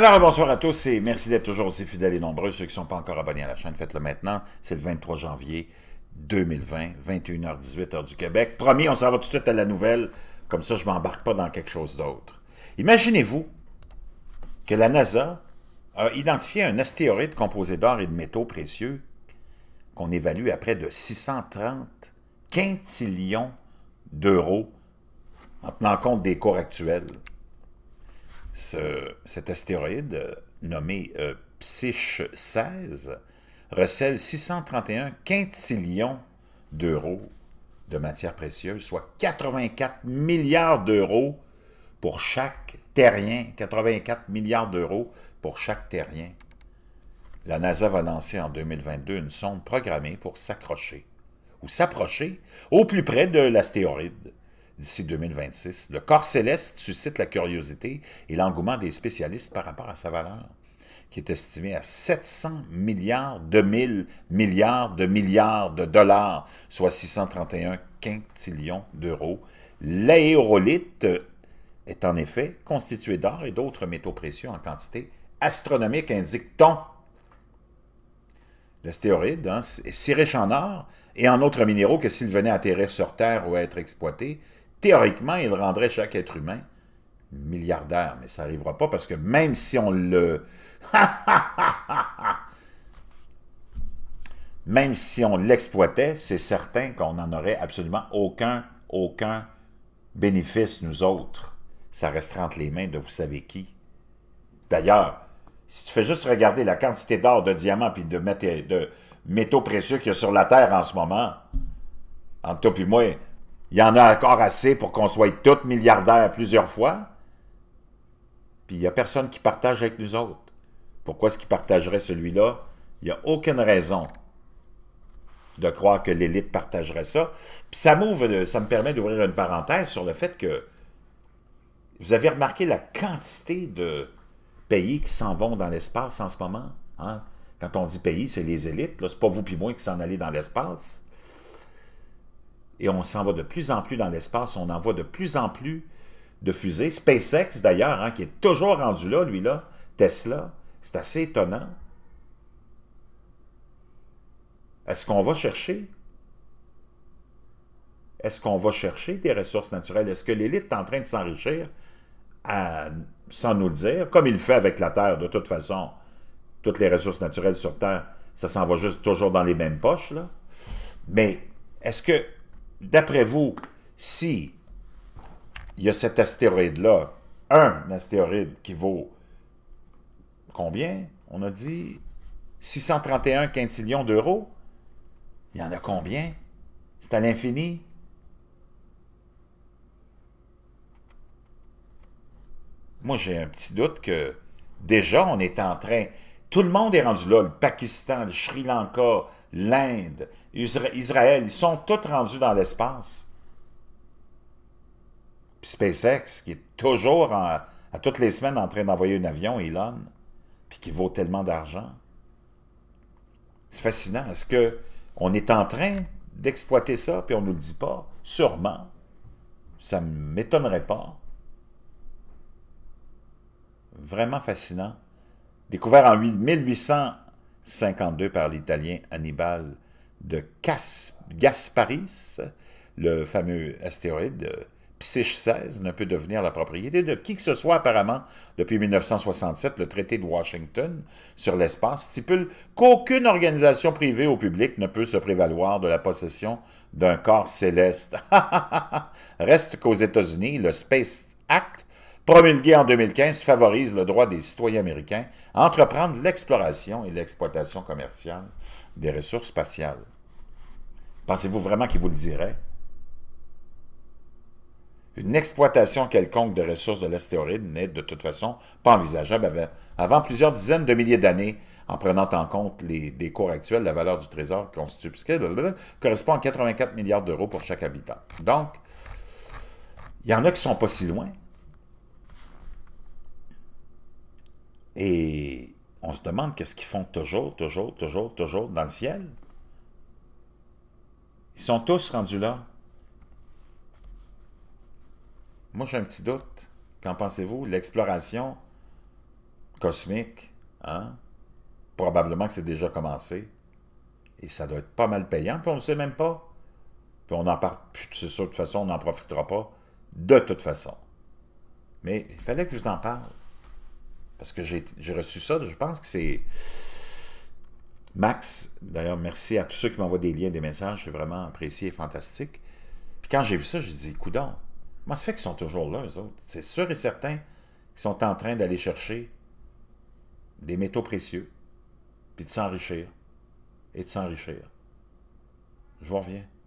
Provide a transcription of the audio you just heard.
Alors, bonsoir à tous et merci d'être toujours aussi fidèles et nombreux. Ceux qui ne sont pas encore abonnés à la chaîne, faites-le maintenant. C'est le 23 janvier 2020, 21h18 heure du Québec. Promis, on s'en va tout de suite à la nouvelle. Comme ça, je ne m'embarque pas dans quelque chose d'autre. Imaginez-vous que la NASA a identifié un astéroïde composé d'or et de métaux précieux qu'on évalue à près de 630 quintillions d'euros en tenant compte des cours actuels cet astéroïde nommé euh, Psyche 16 recèle 631 quintillions d'euros de matières précieuses, soit 84 milliards d'euros pour chaque terrien. 84 milliards d'euros pour chaque terrien. La NASA va lancer en 2022 une sonde programmée pour s'accrocher ou s'approcher au plus près de l'astéroïde d'ici 2026. Le corps céleste suscite la curiosité et l'engouement des spécialistes par rapport à sa valeur, qui est estimée à 700 milliards de milliards de milliards de dollars, soit 631 quintillions d'euros. L'aérolite est en effet constitué d'or et d'autres métaux précieux en quantité astronomique, indique-t-on. L'astéroïde hein, est si riche en or et en autres minéraux que s'il venait atterrir sur Terre ou à être exploité, théoriquement, il rendrait chaque être humain milliardaire. Mais ça n'arrivera pas parce que même si on le... même si on l'exploitait, c'est certain qu'on n'en aurait absolument aucun, aucun bénéfice, nous autres. Ça resterait entre les mains de vous savez qui. D'ailleurs, si tu fais juste regarder la quantité d'or, de diamants puis de, métaux précieux qu'il y a sur la Terre en ce moment, entre toi et moi, il y en a encore assez pour qu'on soit tous milliardaires plusieurs fois. Puis il n'y a personne qui partage avec nous autres. Pourquoi est-ce qu'ils partagerait celui-là? Il n'y a aucune raison de croire que l'élite partagerait ça. Puis ça ça me permet d'ouvrir une parenthèse sur le fait que vous avez remarqué la quantité de pays qui s'en vont dans l'espace en ce moment. Hein? Quand on dit pays, c'est les élites. n'est pas vous puis moi qui s'en allez dans l'espace et on s'en va de plus en plus dans l'espace, on envoie de plus en plus de fusées. SpaceX, d'ailleurs, hein, qui est toujours rendu là, lui-là, Tesla, c'est assez étonnant. Est-ce qu'on va chercher? Est-ce qu'on va chercher des ressources naturelles? Est-ce que l'élite est en train de s'enrichir sans nous le dire, comme il le fait avec la Terre, de toute façon? Toutes les ressources naturelles sur Terre, ça s'en va juste toujours dans les mêmes poches, là. Mais est-ce que d'après vous, si il y a cet astéroïde-là, un astéroïde qui vaut combien? On a dit 631 quintillions d'euros. Il y en a combien? C'est à l'infini. Moi, j'ai un petit doute que déjà, on est en train... Tout le monde est rendu là. Le Pakistan, le Sri Lanka, l'Inde, Israël, ils sont tous rendus dans l'espace. Puis SpaceX, qui est toujours, à toutes les semaines, en train d'envoyer un avion, Elon, puis qui vaut tellement d'argent. C'est fascinant. Est-ce que on est en train d'exploiter ça, puis on ne nous le dit pas? Sûrement. Ça ne m'étonnerait pas. Vraiment fascinant. Découvert en 1800 52 par l'Italien Hannibal de Gasparis, le fameux astéroïde euh, Psyche 16 ne peut devenir la propriété de qui que ce soit apparemment. Depuis 1967, le traité de Washington sur l'espace stipule qu'aucune organisation privée ou publique ne peut se prévaloir de la possession d'un corps céleste. Reste qu'aux États-Unis, le Space Act Promulgué en 2015, favorise le droit des citoyens américains à entreprendre l'exploration et l'exploitation commerciale des ressources spatiales. Pensez-vous vraiment qu'il vous le dirait? Une exploitation quelconque de ressources de l'astéroïde n'est de toute façon pas envisageable avant plusieurs dizaines de milliers d'années, en prenant en compte les, cours actuels, la valeur du trésor constitue, correspond à 84 milliards d'euros pour chaque habitant. Donc, il y en a qui sont pas si loin. Et on se demande qu'est-ce qu'ils font toujours, toujours, toujours, toujours dans le ciel. Ils sont tous rendus là. Moi, j'ai un petit doute. Qu'en pensez-vous? L'exploration cosmique, hein? probablement que c'est déjà commencé. Et ça doit être pas mal payant, puis on ne sait même pas. Puis on n'en parle plus, c'est sûr, de toute façon, on n'en profitera pas, de toute façon. Mais il fallait que je vous en parle. Parce que j'ai reçu ça, je pense que c'est... Max, d'ailleurs, merci à tous ceux qui m'envoient des liens, des messages, c'est vraiment apprécié et fantastique. Puis quand j'ai vu ça, j'ai dit, coudon, comment ça fait qu'ils sont toujours là, eux autres? C'est sûr et certain qu'ils sont en train d'aller chercher des métaux précieux, puis de s'enrichir, et de s'enrichir. Je vous reviens.